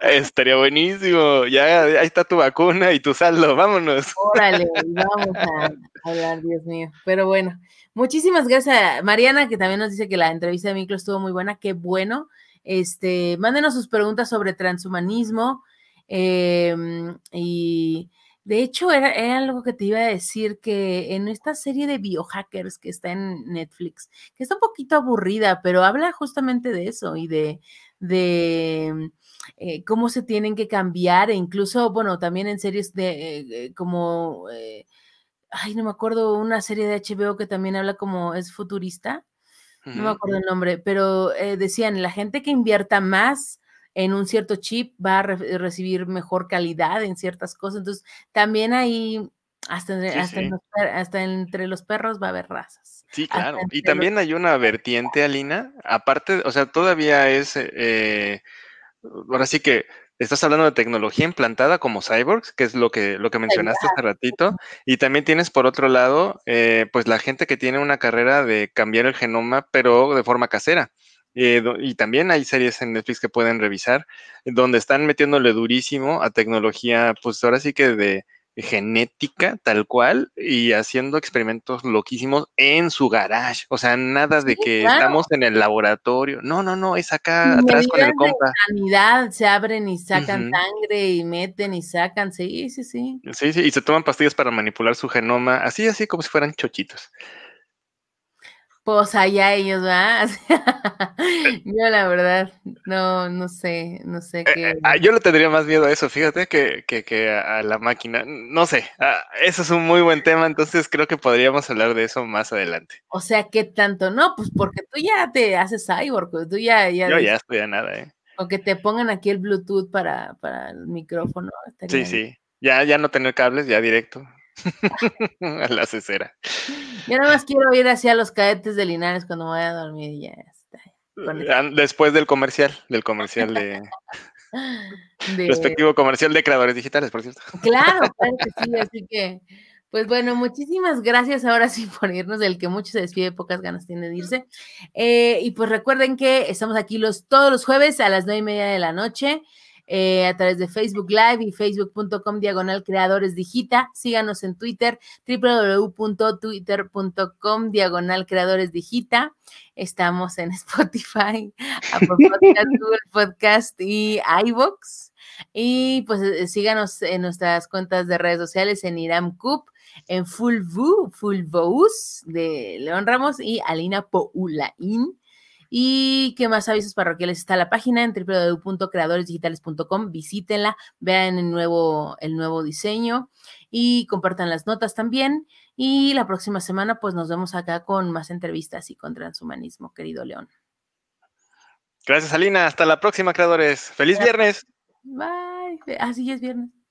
Eh, estaría buenísimo. Ya ahí está tu vacuna y tu saldo. Vámonos. Órale, vamos a hablar, Dios mío. Pero bueno, muchísimas gracias Mariana que también nos dice que la entrevista de Micro estuvo muy buena. Qué bueno. Este, mándenos sus preguntas sobre transhumanismo em, y de hecho, era, algo que te iba a decir, que en esta serie de biohackers que está en Netflix, que está un poquito aburrida, pero habla justamente de eso y de, de eh, cómo se tienen que cambiar e incluso, bueno, también en series de eh, eh, como, ay, no me acuerdo, una serie de HBO que también habla como es futurista, no me acuerdo el nombre, pero decían, la gente que invierta más en un cierto chip, va a eh, recibir mejor calidad en ciertas cosas. Entonces, también ahí, hasta, entre los perros va a haber razas. Sí, claro. Y también hay una vertiente, Alina, aparte, o sea, todavía es, eh, ahora sí que estás hablando de tecnología implantada como cyborgs, que es lo que, lo que mencionaste hace ratito, y también tienes por otro lado, eh, pues la gente que tiene una carrera de cambiar el genoma, pero de forma casera. Eh, y también hay series en Netflix que pueden revisar, donde están metiéndole durísimo a tecnología, pues ahora sí que de genética tal cual y haciendo experimentos loquísimos en su garage, o sea, nada de que estamos en el laboratorio, no, no, no, es acá atrás con el compa. se abren y sacan sangre y meten y sacan, sí, sí, sí. Sí, sí, y se toman pastillas para manipular su genoma, así, así como si fueran chochitos. Pues allá ellos, van eh. yo la verdad, no, no sé, no sé eh, qué. Ah, yo le tendría más miedo a eso, fíjate, que, que, a, la máquina. No sé, ah, eso es un muy buen tema, entonces creo que podríamos hablar de eso más adelante. O sea, ¿qué tanto? No, pues porque tú ya te haces cyborg, pues, tú ya... yo ya estoy a nada, ¿eh? O que te pongan aquí el Bluetooth para, para el micrófono. Sí, sí, ya, ya no tener cables, ya directo a la cesera. Yo nada más quiero ir hacia los cadetes de Linares cuando voy a dormir y ya está. Después del comercial, del comercial de... Respectivo comercial de creadores digitales, por cierto. Claro, claro que sí, así que... Pues bueno, muchísimas gracias ahora sí por irnos, del que mucho se despide, pocas ganas tiene de irse. Eh, y pues recuerden que estamos aquí los, todos los jueves a las nueve y media de la noche. Eh, a través de Facebook Live y facebook.com diagonal creadores digita. Síganos en Twitter, www.twitter.com diagonal creadores digita. Estamos en Spotify, Podcast, Google Podcast y iVoox. Y pues eh, síganos en nuestras cuentas de redes sociales en Iram Cup, en Full Voo, de León Ramos y Alina Poulain. ¿Y qué más avisos parroquiales? Está la página en www.creadoresdigitales.com. Visítenla, vean el nuevo, el nuevo diseño y compartan las notas también. Y la próxima semana, pues nos vemos acá con más entrevistas y con transhumanismo, querido León. Gracias, Alina. Hasta la próxima, creadores. Feliz viernes. Bye. Así es viernes.